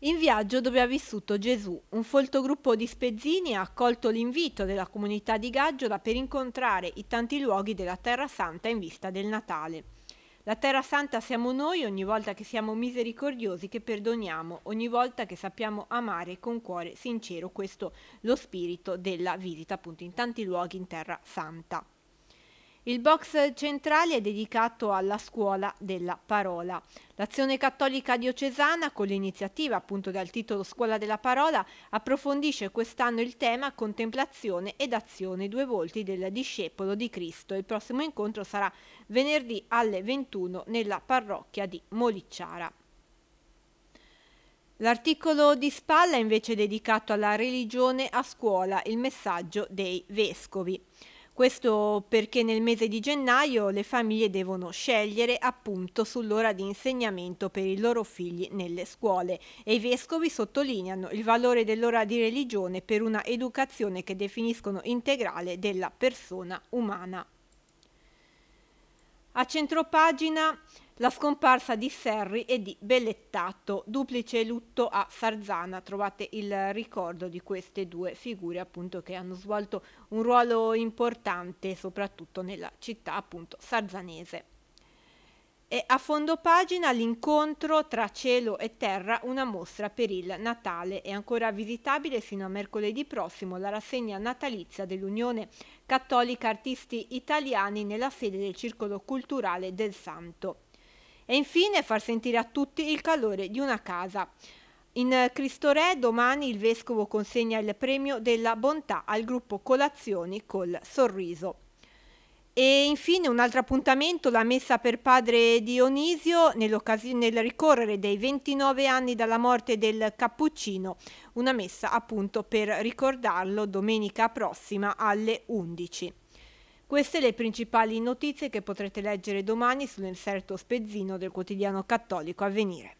In viaggio dove ha vissuto Gesù, un folto gruppo di spezzini ha accolto l'invito della comunità di Gaggiola per incontrare i tanti luoghi della Terra Santa in vista del Natale. La Terra Santa siamo noi ogni volta che siamo misericordiosi, che perdoniamo, ogni volta che sappiamo amare con cuore sincero, questo lo spirito della visita appunto in tanti luoghi in Terra Santa. Il box centrale è dedicato alla scuola della parola. L'azione cattolica diocesana, con l'iniziativa appunto dal titolo Scuola della parola, approfondisce quest'anno il tema contemplazione ed azione, due volti del discepolo di Cristo. Il prossimo incontro sarà venerdì alle 21 nella parrocchia di Molicciara. L'articolo di spalla è invece dedicato alla religione a scuola, il messaggio dei vescovi. Questo perché nel mese di gennaio le famiglie devono scegliere appunto sull'ora di insegnamento per i loro figli nelle scuole e i vescovi sottolineano il valore dell'ora di religione per una educazione che definiscono integrale della persona umana. A centropagina la scomparsa di Serri e di Bellettato, duplice lutto a Sarzana. Trovate il ricordo di queste due figure appunto che hanno svolto un ruolo importante soprattutto nella città appunto sarzanese. E a fondo pagina l'incontro tra cielo e terra, una mostra per il Natale. È ancora visitabile fino a mercoledì prossimo la rassegna natalizia dell'Unione Cattolica Artisti Italiani nella sede del Circolo Culturale del Santo e infine far sentire a tutti il calore di una casa. In Cristo Re domani il Vescovo consegna il premio della bontà al gruppo Colazioni col Sorriso. E infine un altro appuntamento, la messa per padre Dionisio nel ricorrere dei 29 anni dalla morte del Cappuccino, una messa appunto per ricordarlo domenica prossima alle 11. Queste le principali notizie che potrete leggere domani sul inserto spezzino del quotidiano cattolico Avvenire.